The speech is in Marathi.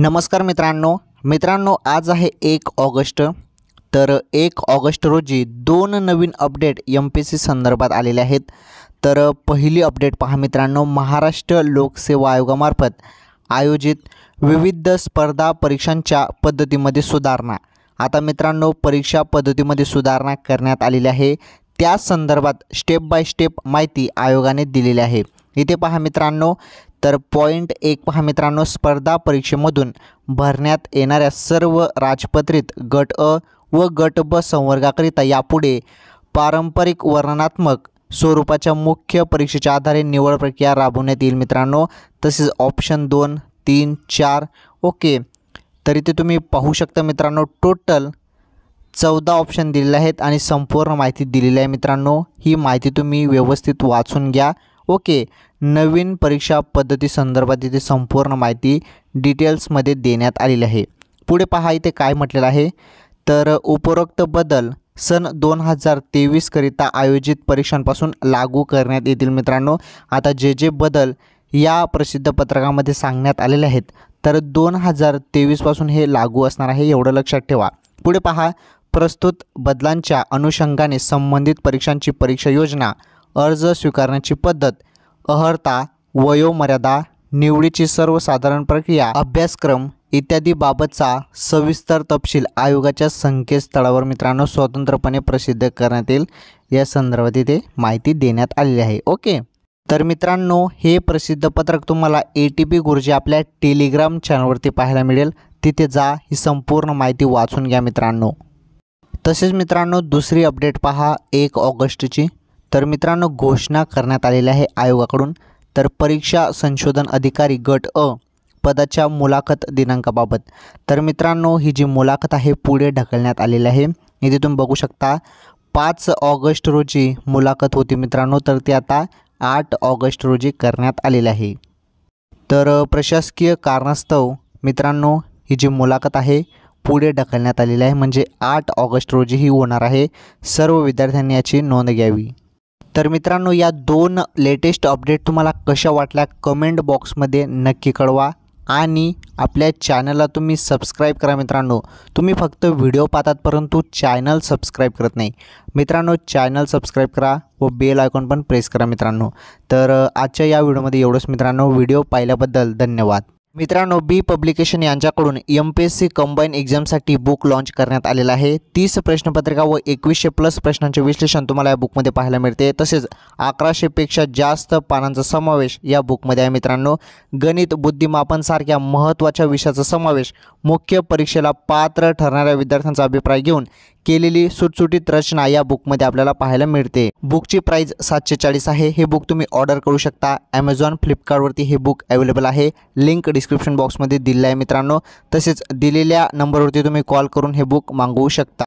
नमस्कार मित्रांनो मित्रांनो आज आहे एक ऑगस्ट तर एक ऑगस्ट रोजी दोन नवीन अपडेट एम पी सी संदर्भात आलेले आहेत तर पहिली अपडेट पहा मित्रांनो महाराष्ट्र लोकसेवा आयोगामार्फत आयोजित विविध स्पर्धा परीक्षांच्या पद्धतीमध्ये सुधारणा आता मित्रांनो परीक्षा पद्धतीमध्ये सुधारणा करण्यात आलेली आहे त्या संदर्भात स्टेप बाय स्टेप माहिती आयोगाने दिलेली आहे इथे पहा मित्रांनो तर पॉईंट एक पहा मित्रांनो स्पर्धा परीक्षेमधून भरण्यात येणाऱ्या सर्व राजपत्रित गट अ व गट ब संवर्गाकरिता यापुढे पारंपरिक वर्णनात्मक स्वरूपाच्या मुख्य परीक्षेच्या आधारे निवड प्रक्रिया राबवण्यात येईल मित्रांनो तसेच ऑप्शन दोन तीन चार ओके तरी ते तुम्ही पाहू शकता मित्रांनो टोटल चौदा ऑप्शन दिलेले आहेत आणि संपूर्ण माहिती दिलेली आहे मित्रांनो ही माहिती तुम्ही व्यवस्थित वाचून घ्या ओके नवीन परीक्षा पद्धती संदर्भात इथे संपूर्ण माहिती डिटेल्समध्ये देण्यात आलेली आहे पुढे पहा इथे काय म्हटलेलं आहे तर उपरोक्त बदल सन दोन हजार तेवीसकरिता आयोजित परीक्षांपासून लागू करण्यात येतील मित्रांनो आता जे जे बदल या प्रसिद्ध पत्रकामध्ये सांगण्यात आलेले आहेत तर दोन हजार तेवीसपासून हे लागू असणार आहे एवढं लक्षात ठेवा पुढे पहा प्रस्तुत बदलांच्या अनुषंगाने संबंधित परीक्षांची परीक्षा योजना अर्ज स्वीकारण्याची पद्धत अहर्ता वयोमर्यादा निवडीची सर्वसाधारण प्रक्रिया अभ्यासक्रम इत्यादी बाबतचा सविस्तर तपशील आयोगाच्या संकेतस्थळावर मित्रांनो स्वतंत्रपणे प्रसिद्ध करण्यात येईल या संदर्भात इथे माहिती देण्यात आलेली आहे ओके तर मित्रांनो हे प्रसिद्ध पत्रक तुम्हाला ए टी पी गुरुजी आपल्या टेलिग्राम चॅनलवरती पाहायला मिळेल तिथे जा ही संपूर्ण माहिती वाचून घ्या मित्रांनो तसेच मित्रांनो दुसरी अपडेट पहा एक ऑगस्टची तर मित्रांनो घोषणा करण्यात आलेल्या आहे आयोगाकडून तर परीक्षा संशोधन अधिकारी गट अ पदाच्या मुलाखत दिनांकाबाबत तर मित्रांनो ही जी मुलाखत आहे पुढे ढकलण्यात आलेली आहे इथे तुम्ही बघू शकता पाच ऑगस्ट रोजी मुलाखत होती मित्रांनो तर ती आता आठ ऑगस्ट रोजी करण्यात आलेली आहे तर प्रशासकीय कारणास्तव मित्रांनो ही जी मुलाखत आहे पुढे ढकलण्यात आलेली आहे म्हणजे आठ ऑगस्ट रोजी ही होणार आहे सर्व विद्यार्थ्यांनी याची नोंद घ्यावी तर मित्रांनो या दोन लेटेस्ट अपडेट तुम्हाला कशा वाटल्या कमेंट बॉक्समध्ये नक्की कळवा आणि आपल्या चॅनलला तुम्ही सबस्क्राईब करा मित्रांनो तुम्ही फक्त व्हिडिओ पाहतात परंतु चॅनल सबस्क्राईब करत नाही मित्रांनो चॅनल सबस्क्राईब करा व बेल आयकॉन पण प्रेस करा मित्रांनो तर आजच्या या व्हिडिओमध्ये एवढंच मित्रांनो व्हिडिओ पाहिल्याबद्दल धन्यवाद मित्रांनो बी पब्लिकेशन यांच्याकडून M P S C combine एक्झामसाठी बुक लॉन्च करण्यात आलेला आहे तीस प्रश्नपत्रिका व एकवीसशे प्लस प्रश्नांचे विश्लेषण तुम्हाला या बुकमध्ये पाहायला मिळते तसेच अकराशेपेक्षा जास्त पानांचा समावेश या बुकमध्ये आहे मित्रांनो गणित बुद्धिमापन सारख्या महत्त्वाच्या विषयाचा समावेश मुख्य परीक्षेला पात्र ठरणाऱ्या विद्यार्थ्यांचा अभिप्राय घेऊन केलेली सुटसुटीत रचना या बुकमध्ये आपल्याला पाहायला मिळते बुकची प्राइस सातशे चाळीस आहे हे बुक तुम्ही ऑर्डर करू शकता ॲमेझॉन फ्लिपकार्टवरती हे बुक अवेलेबल आहे लिंक डिस्क्रिप्शन बॉक्समध्ये दिलेलं आहे मित्रांनो तसेच दिलेल्या नंबरवरती तुम्ही कॉल करून हे बुक मागवू शकता